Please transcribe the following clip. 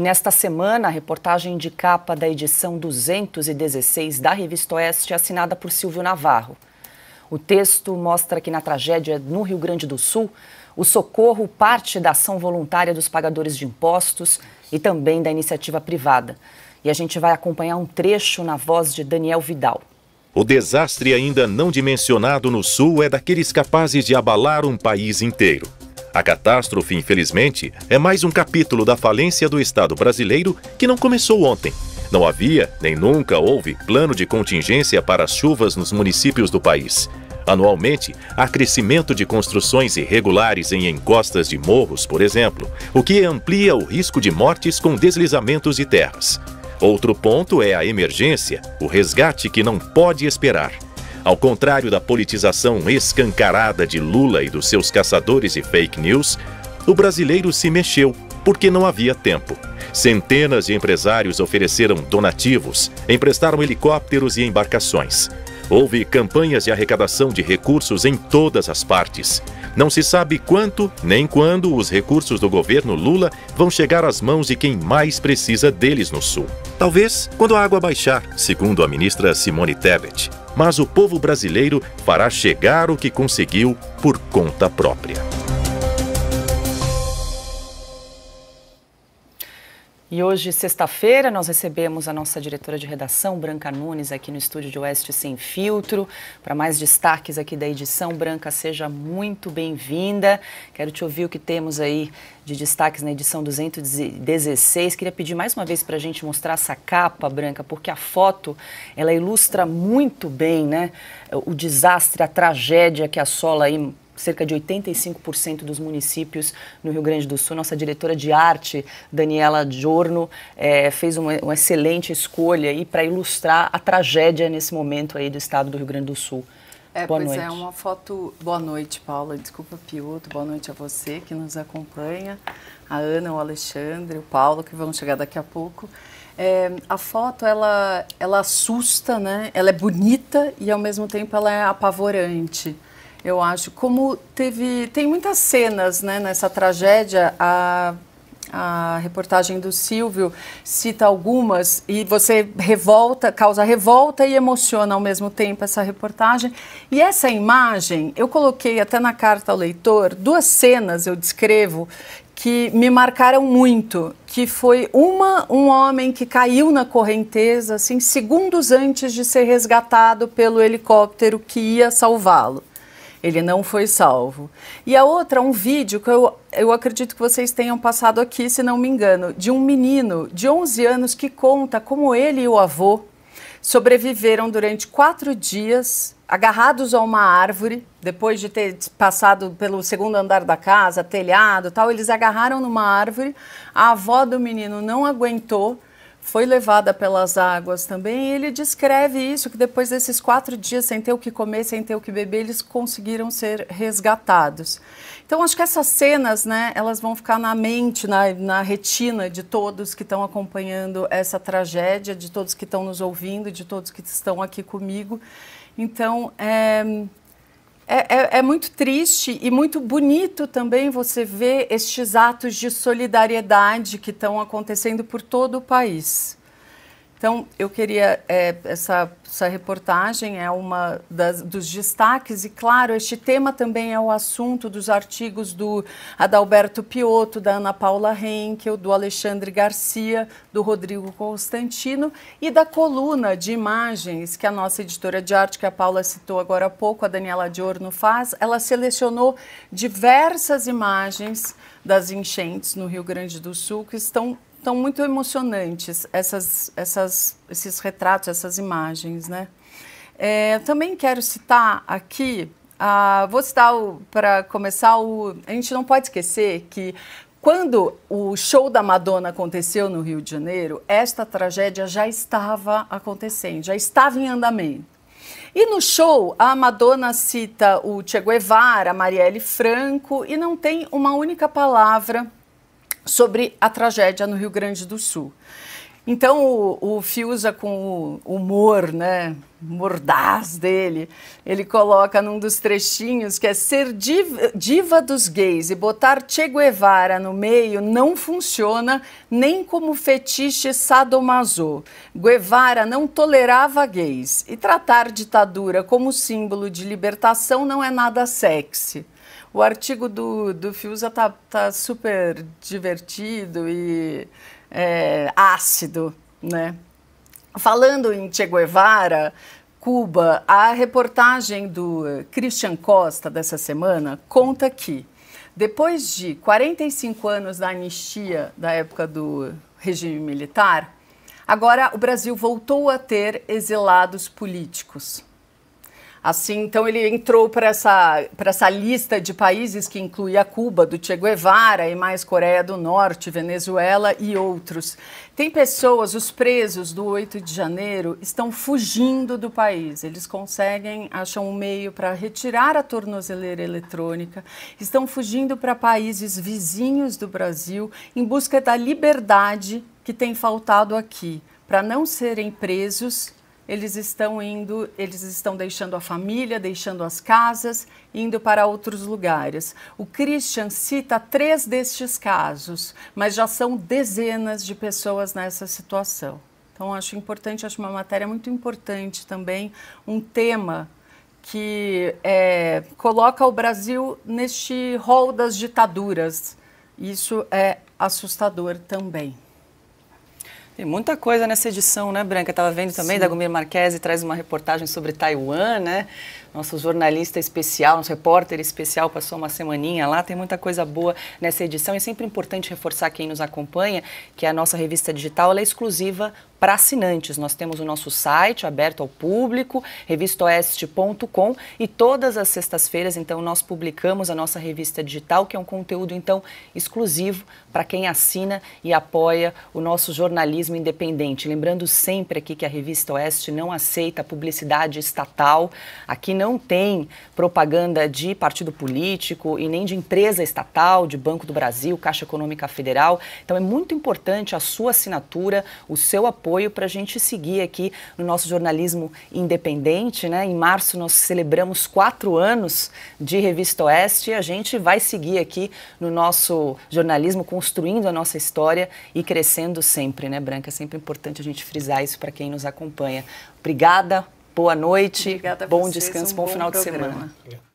E nesta semana, a reportagem de capa da edição 216 da Revista Oeste é assinada por Silvio Navarro. O texto mostra que na tragédia no Rio Grande do Sul, o socorro parte da ação voluntária dos pagadores de impostos e também da iniciativa privada. E a gente vai acompanhar um trecho na voz de Daniel Vidal. O desastre ainda não dimensionado no Sul é daqueles capazes de abalar um país inteiro. A catástrofe, infelizmente, é mais um capítulo da falência do Estado brasileiro que não começou ontem. Não havia, nem nunca houve, plano de contingência para as chuvas nos municípios do país. Anualmente, há crescimento de construções irregulares em encostas de morros, por exemplo, o que amplia o risco de mortes com deslizamentos de terras. Outro ponto é a emergência, o resgate que não pode esperar. Ao contrário da politização escancarada de Lula e dos seus caçadores de fake news, o brasileiro se mexeu porque não havia tempo. Centenas de empresários ofereceram donativos, emprestaram helicópteros e embarcações. Houve campanhas de arrecadação de recursos em todas as partes. Não se sabe quanto nem quando os recursos do governo Lula vão chegar às mãos de quem mais precisa deles no Sul. Talvez quando a água baixar, segundo a ministra Simone Tebet. Mas o povo brasileiro fará chegar o que conseguiu por conta própria. E hoje, sexta-feira, nós recebemos a nossa diretora de redação, Branca Nunes, aqui no estúdio de Oeste Sem Filtro. Para mais destaques aqui da edição, Branca, seja muito bem-vinda. Quero te ouvir o que temos aí de destaques na edição 216. Queria pedir mais uma vez para a gente mostrar essa capa, Branca, porque a foto, ela ilustra muito bem, né, o desastre, a tragédia que assola aí cerca de 85% dos municípios no Rio Grande do Sul. Nossa diretora de arte, Daniela Giorno, é, fez uma, uma, excelente escolha aí para ilustrar a tragédia nesse momento aí do estado do Rio Grande do Sul. É, boa pois é, noite. é uma foto. Boa noite, Paula. Desculpa, Piotr. Boa noite a você que nos acompanha, a Ana, o Alexandre, o Paulo, que vão chegar daqui a pouco. É, a foto ela, ela assusta, né? Ela é bonita e ao mesmo tempo ela é apavorante eu acho. Como teve. Tem muitas cenas né, nessa tragédia. A, a reportagem do Silvio cita algumas e você revolta, causa revolta e emociona ao mesmo tempo essa reportagem. E essa imagem, eu coloquei até na carta ao leitor, duas cenas eu descrevo que me marcaram muito, que foi uma um homem que caiu na correnteza assim segundos antes de ser resgatado pelo helicóptero que ia salvá-lo. Ele não foi salvo. E a outra, um vídeo que eu, eu acredito que vocês tenham passado aqui, se não me engano, de um menino de 11 anos que conta como ele e o avô sobreviveram durante quatro dias agarrados a uma árvore, depois de ter passado pelo segundo andar da casa, telhado tal, eles agarraram numa árvore. A avó do menino não aguentou, foi levada pelas águas também. Ele descreve isso, que depois desses quatro dias sem ter o que comer, sem ter o que beber, eles conseguiram ser resgatados. Então, acho que essas cenas, né, elas vão ficar na mente, na, na retina de todos que estão acompanhando essa tragédia, de todos que estão nos ouvindo, de todos que estão aqui comigo. Então, é, é, é, é, muito triste e muito bonito também você ver estes atos de solidariedade que estão acontecendo por todo o país. Então, eu queria. É, essa, essa reportagem é uma das, dos destaques, e claro, este tema também é o assunto dos artigos do Adalberto Piotto, da Ana Paula Henkel, do Alexandre Garcia, do Rodrigo Constantino e da coluna de imagens que a nossa editora de arte, que a Paula citou agora há pouco, a Daniela Diorno, faz. Ela selecionou diversas imagens das enchentes no Rio Grande do Sul que estão estão muito emocionantes essas, essas, esses retratos, essas imagens, né? É, também quero citar aqui, ah, vou citar para começar o, a gente não pode esquecer que quando o show da Madonna aconteceu no Rio de Janeiro, esta tragédia já estava acontecendo, já estava em andamento. E no show, a Madonna cita o Che Guevara, a Marielle Franco, e não tem uma única palavra sobre a tragédia no Rio Grande do Sul. Então, o, o Fiuza, com o humor né, mordaz dele, ele coloca num dos trechinhos que é ser diva, diva, dos gays e botar Che Guevara no meio não funciona nem como fetiche sadomaso. Guevara não tolerava gays e tratar ditadura como símbolo de libertação não é nada sexy. O artigo do, do Fiuza tá, tá super divertido e é, ácido, né? Falando em Che Guevara, Cuba, a reportagem do Christian Costa dessa semana conta que, depois de 45 anos da anistia da época do regime militar, agora o Brasil voltou a ter exilados políticos. Assim, então ele entrou para essa, para essa lista de países que incluía Cuba, do Che Guevara e mais Coreia do Norte, Venezuela e outros. Tem pessoas, os presos do 8 de janeiro estão fugindo do país. Eles conseguem, acham um meio para retirar a tornozeleira eletrônica, estão fugindo para países vizinhos do Brasil em busca da liberdade que tem faltado aqui, para não serem presos eles estão indo, eles estão deixando a família, deixando as casas, indo para outros lugares. O Christian cita três destes casos, mas já são dezenas de pessoas nessa situação. Então, acho importante, acho uma matéria muito importante também, um tema que é, coloca o Brasil neste rol das ditaduras. Isso é assustador também. Tem muita coisa nessa edição, né, Branca? Estava vendo também, Sim. Dagomir e traz uma reportagem sobre Taiwan, né? Nosso jornalista especial, nosso repórter especial passou uma semaninha lá. Tem muita coisa boa nessa edição. É sempre importante reforçar quem nos acompanha que é a nossa revista digital é exclusiva para assinantes. Nós temos o nosso site aberto ao público, revistaoeste.com, e todas as sextas-feiras, então, nós publicamos a nossa revista digital, que é um conteúdo, então, exclusivo para quem assina e apoia o nosso jornalismo independente. Lembrando sempre aqui que a Revista Oeste não aceita publicidade estatal, aqui não tem propaganda de partido político e nem de empresa estatal, de Banco do Brasil, Caixa Econômica Federal. Então, é muito importante a sua assinatura, o seu apoio apoio para a gente seguir aqui no nosso jornalismo independente. Né? Em março nós celebramos quatro anos de Revista Oeste e a gente vai seguir aqui no nosso jornalismo, construindo a nossa história e crescendo sempre, né, Branca? É sempre importante a gente frisar isso para quem nos acompanha. Obrigada, boa noite, Obrigada bom vocês, descanso, um bom, bom final programa. de semana.